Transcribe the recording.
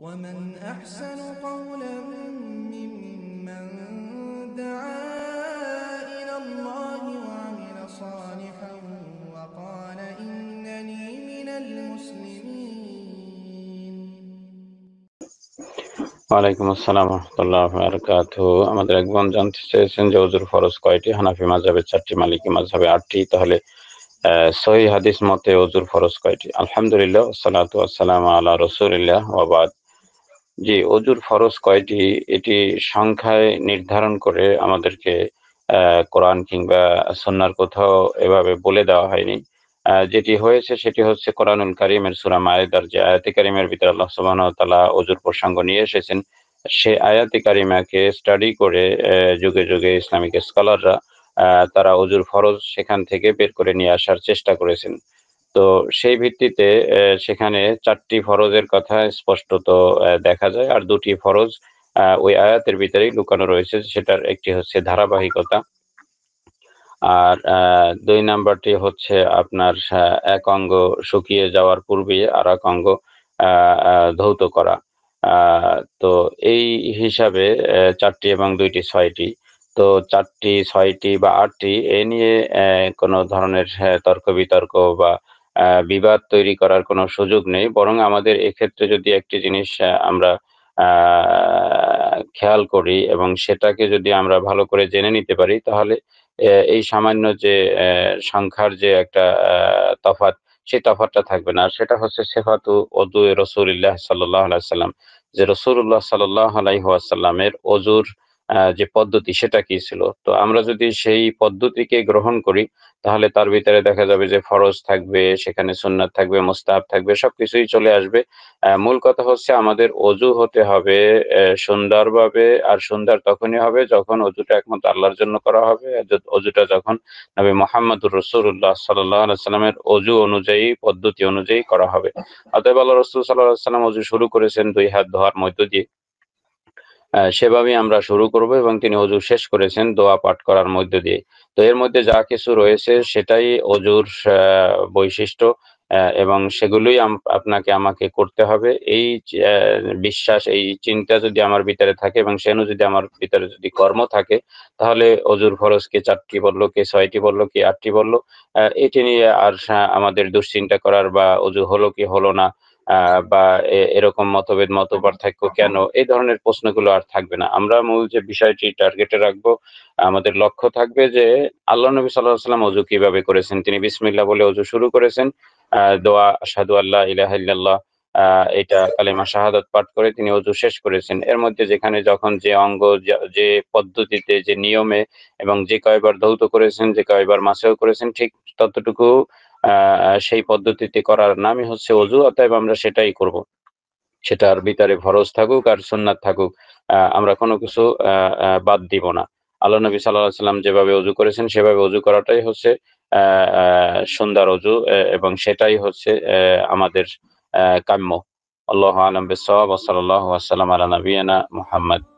ومن أحسن قولا ممن دعا إلى الله وعمل صالحا وقال إنني من المسلمين ওয়ালাইকুম আসসালাম রহমতুল্লাহ বারকাত আমাদের একজন জানতে ফরজ কয়টি হানাফি মাঝাবে চারটি মালিকি মাঝাবে আটটি তাহলে সহি হাদিস মতে অজুর ফরজ কয়টি আলহামদুলিল্লাহ সালাতু আসসালাম আল্লাহ রসুলিল্লাহ ওবাদ জি অজুর ফরজ কয়টি এটি সংখ্যায় নির্ধারণ করে আমাদেরকে কোরআন কিংবা সন্ন্যার কোথাও এভাবে বলে দেওয়া হয়নি যেটি হয়েছে সেটি হচ্ছে কোরআনুল করিমের সুরাম আয়েদার যে আয়াতি করিমের ভিতরে আল্লাহ সুবাহ তালা অজুর প্রসঙ্গ নিয়ে এসেছেন সে আয়াতি কারিমাকে স্টাডি করে যুগে যুগে ইসলামিক স্কলাররা তারা অজুর ফরজ সেখান থেকে বের করে নিয়ে আসার চেষ্টা করেছেন তো সেই ভিত্তিতে সেখানে চারটি ফরজের কথা স্পষ্টত দেখা যায় আর দুটি ফরজ ওই আয়াতের ভিতরেই লুকানো রয়েছে সেটার একটি হচ্ছে ধারাবাহিকতা আর দুই নাম্বারটি হচ্ছে আপনার এক অঙ্গ শুকিয়ে যাওয়ার পূর্বে আর এক অঙ্গ ধৌত করা তো এই হিসাবে চারটি এবং দুইটি ছয়টি তো চারটি ছয়টি বা আটটি এ নিয়ে কোনো ধরনের তর্ক বিতর্ক বা বিবাদ তৈরি করার কোনো সুযোগ নেই বরং আমাদের এক্ষেত্রে যদি একটি জিনিস আমরা খেয়াল করি এবং সেটাকে যদি আমরা ভালো করে জেনে নিতে পারি তাহলে এই সামান্য যে সংখ্যার যে একটা তফাত সেই তফাতটা থাকবে না সেটা হচ্ছে সেফাতু অদু রসুল্লাহ সাল্লাহ সাল্লাম যে রসুল্লাহ সাল্লাহ আলাইহাসাল্লামের অজুর যে পদ্ধতি সেটা কি ছিল তো আমরা যদি সেই পদ্ধতিকে গ্রহণ করি তাহলে তার ভিতরে দেখা যাবে যে ফরজ থাকবে সেখানে সুন্নাত থাকবে মোস্তাহাব থাকবে সবকিছুই চলে আসবে মূল কথা হচ্ছে আমাদের অজু হতে হবে সুন্দরভাবে আর সুন্দর তখনই হবে যখন অজুটা একমাত্র আল্লাহর জন্য করা হবে অজুটা যখন নবী মোহাম্মদুর রসুল্লাহ সাল্লাহ সাল্লামের অজু অনুযায়ী পদ্ধতি অনুযায়ী করা হবে অতএব আল্লাহ রসুল সাল্লাহ সাল্লাম অজু শুরু করেছেন দুই হাত ধোয়ার মধ্য দিয়ে সেভাবেই আমরা শুরু করব এবং তিনি অজু শেষ করেছেন দোয়া পাঠ করার মধ্য দিয়ে তো এর মধ্যে যা কিছু রয়েছে সেটাই অজুর বৈশিষ্ট্য এবং সেগুলোই আপনাকে আমাকে করতে হবে এই বিশ্বাস এই চিন্তা যদি আমার ভিতরে থাকে এবং সেনু যদি আমার ভিতরে যদি কর্ম থাকে তাহলে অজুর কে চারটি বললো কে ছয়টি বললো কে আটটি বললো এটি নিয়ে আর আমাদের দুশ্চিন্তা করার বা অজু হলো কি হলো না বা এরকম মতভেদ মত পার্থক্য কেন এই ধরনের প্রশ্নগুলো আর থাকবে না আমরা মূল যে বিষয়টি টার্গেটে রাখবো আমাদের লক্ষ্য থাকবে যে আল্লাহ নবী সাল্লাহ সাল্লাম অজু কিভাবে করেছেন তিনি বিসমিল্লা বলে অজু শুরু করেছেন দোয়া সাদু আল্লাহ ইলাহ এটা কালিমা শাহাদত পাঠ করে তিনি অজু শেষ করেছেন এর মধ্যে যেখানে যখন যে অঙ্গ যে পদ্ধতিতে যে নিয়মে এবং যে কয়বার ধৌত করেছেন যে কয়বার মাসেও করেছেন ঠিক ততটুকু সেই পদ্ধতিতে করার নামই হচ্ছে অজু অতএব আমরা সেটাই করব সেটার ভিতরে ফরজ থাকুক আর সুন্নাত থাকুক আমরা কোনো কিছু বাদ দিব না আল্লাহ নবী সাল্লাহ সাল্লাম যেভাবে অজু করেছেন সেভাবে অজু করাটাই হচ্ছে সুন্দর অজু এবং সেটাই হচ্ছে আমাদের কাম্য আল্লাহ আলম বিসাল্লাহ আসসালাম আলা নবীনা মুহাম্মদ